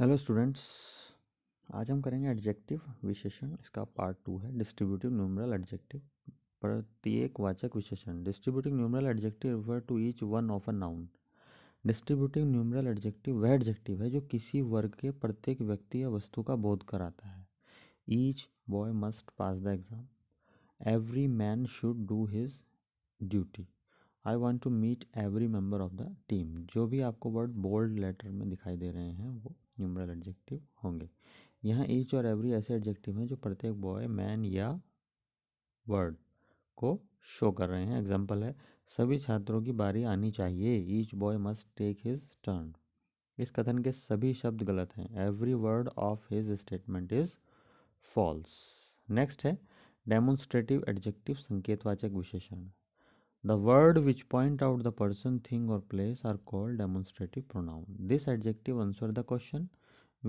Hello students आज हम करेंगे एडजेक्टिव विशेषण इसका पार्ट टू है डिस्ट्रीब्यूटिव न्यूमरल एडजेक्टिव प्रत्येक वाचक विशेषण distributive numeral adjective refer to each one of a noun distributive numeral adjective वह एडजेक्टिव है जो किसी वर्ग के प्रत्येक व्यक्ति या वस्तु का बोध कराता है each boy must pass the exam every man should do his duty I want to meet every member of the team जो भी आपको वर्ड बोल्ड लेटर में दिखाई दे रहे हैं वो न्यूमरल एडजेक्टिव होंगे यहाँ ईच और एवरी ऐसे एडजेक्टिव हैं जो प्रत्येक बॉय मैन या वर्ड को शो कर रहे हैं एग्जाम्पल है सभी छात्रों की बारी आनी चाहिए each boy must take his turn इस कथन के सभी शब्द गलत हैं every word of his statement is false next है डेमोन्स्ट्रेटिव एडजेक्टिव संकेतवाचक विशेषण The word which point out the person, thing or place are called demonstrative pronoun. This adjective answer the question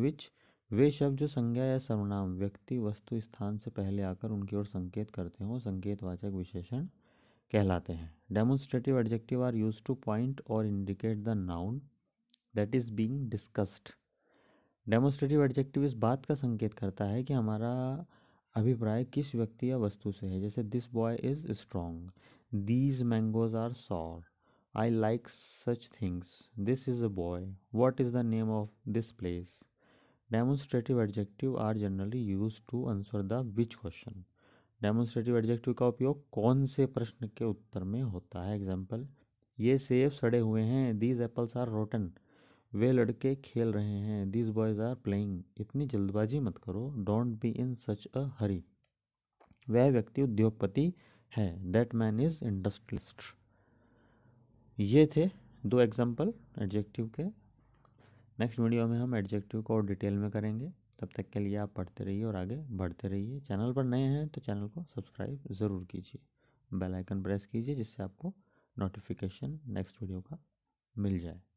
which वे शब्द जो संज्ञा या सर्वनाम व्यक्ति वस्तु स्थान से पहले आकर उनकी ओर संकेत करते हों संकेतवाचक विशेषण कहलाते हैं demonstrative adjective are use to point और indicate the noun that is being discussed demonstrative adjective इस बात का संकेत करता है कि हमारा अभिप्राय किस व्यक्ति या वस्तु से है जैसे this boy is strong these mangoes are sour I like such things this is a boy what is the name of this place demonstrative adjective are generally use to answer the which question demonstrative adjective का उपयोग कौन से प्रश्न के उत्तर में होता है example ये सेब सड़े हुए हैं दीज एप्पल्स आर रोटन वे लड़के खेल रहे हैं दिस बॉयज आर प्लेइंग इतनी जल्दबाजी मत करो डोंट बी इन सच अ हरी वह व्यक्ति उद्योगपति है दैट मैन इज इंडस्ट्रियलिस्ट ये थे दो एग्जाम्पल एडजेक्टिव के नेक्स्ट वीडियो में हम एडजेक्टिव को और डिटेल में करेंगे तब तक के लिए आप पढ़ते रहिए और आगे बढ़ते रहिए चैनल पर नए हैं तो चैनल को सब्सक्राइब ज़रूर कीजिए बेल आइकन प्रेस कीजिए जिससे आपको नोटिफिकेशन नेक्स्ट वीडियो का मिल जाए